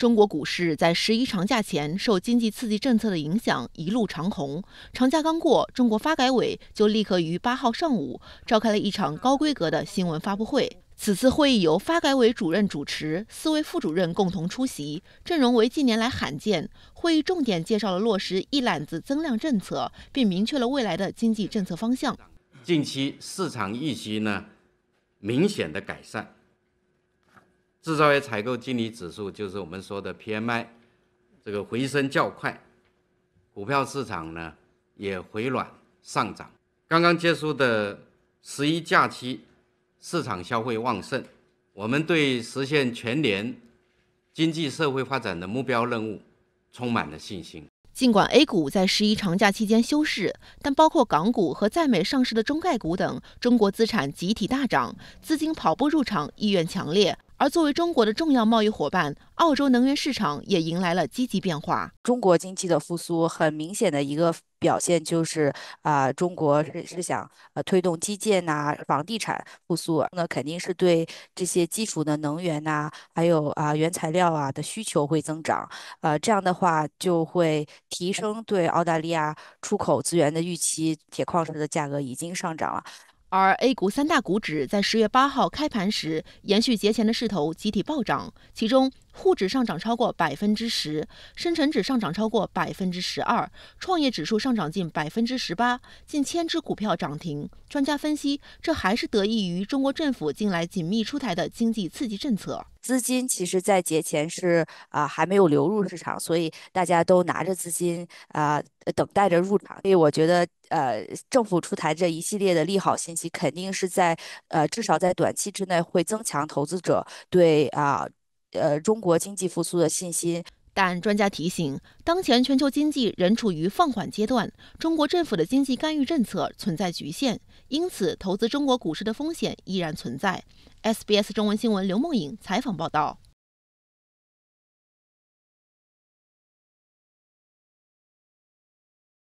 中国股市在十一长假前受经济刺激政策的影响一路长红。长假刚过，中国发改委就立刻于八号上午召开了一场高规格的新闻发布会。此次会议由发改委主任主持，四位副主任共同出席，阵容为近年来罕见。会议重点介绍了落实一揽子增量政策，并明确了未来的经济政策方向。近期市场预期呢，明显的改善。制造业采购经理指数就是我们说的 PMI，这个回升较快，股票市场呢也回暖上涨。刚刚结束的十一假期，市场消费旺盛，我们对实现全年经济社会发展的目标任务充满了信心。尽管 A 股在十一长假期间休市，但包括港股和在美上市的中概股等中国资产集体大涨，资金跑步入场意愿强烈。而作为中国的重要贸易伙伴，澳洲能源市场也迎来了积极变化。中国经济的复苏很明显的一个表现就是，啊，中国是是想呃推动基建呐、房地产复苏，那肯定是对这些基础的能源呐，还有啊原材料啊的需求会增长，呃，这样的话就会提升对澳大利亚出口资源的预期，铁矿石的价格已经上涨了。而 A 股三大股指在十月八号开盘时，延续节前的势头，集体暴涨，其中。沪指上涨超过百分之十，深成指上涨超过百分之十二，创业指数上涨近百分之十八，近千只股票涨停。专家分析，这还是得益于中国政府近来紧密出台的经济刺激政策。资金其实在节前是啊还没有流入市场，所以大家都拿着资金啊等待着入场。所以我觉得呃，政府出台这一系列的利好信息，肯定是在呃至少在短期之内会增强投资者对啊。呃，中国经济复苏的信心。但专家提醒，当前全球经济仍处于放缓阶段，中国政府的经济干预政策存在局限，因此投资中国股市的风险依然存在。SBS 中文新闻刘梦颖采访报道。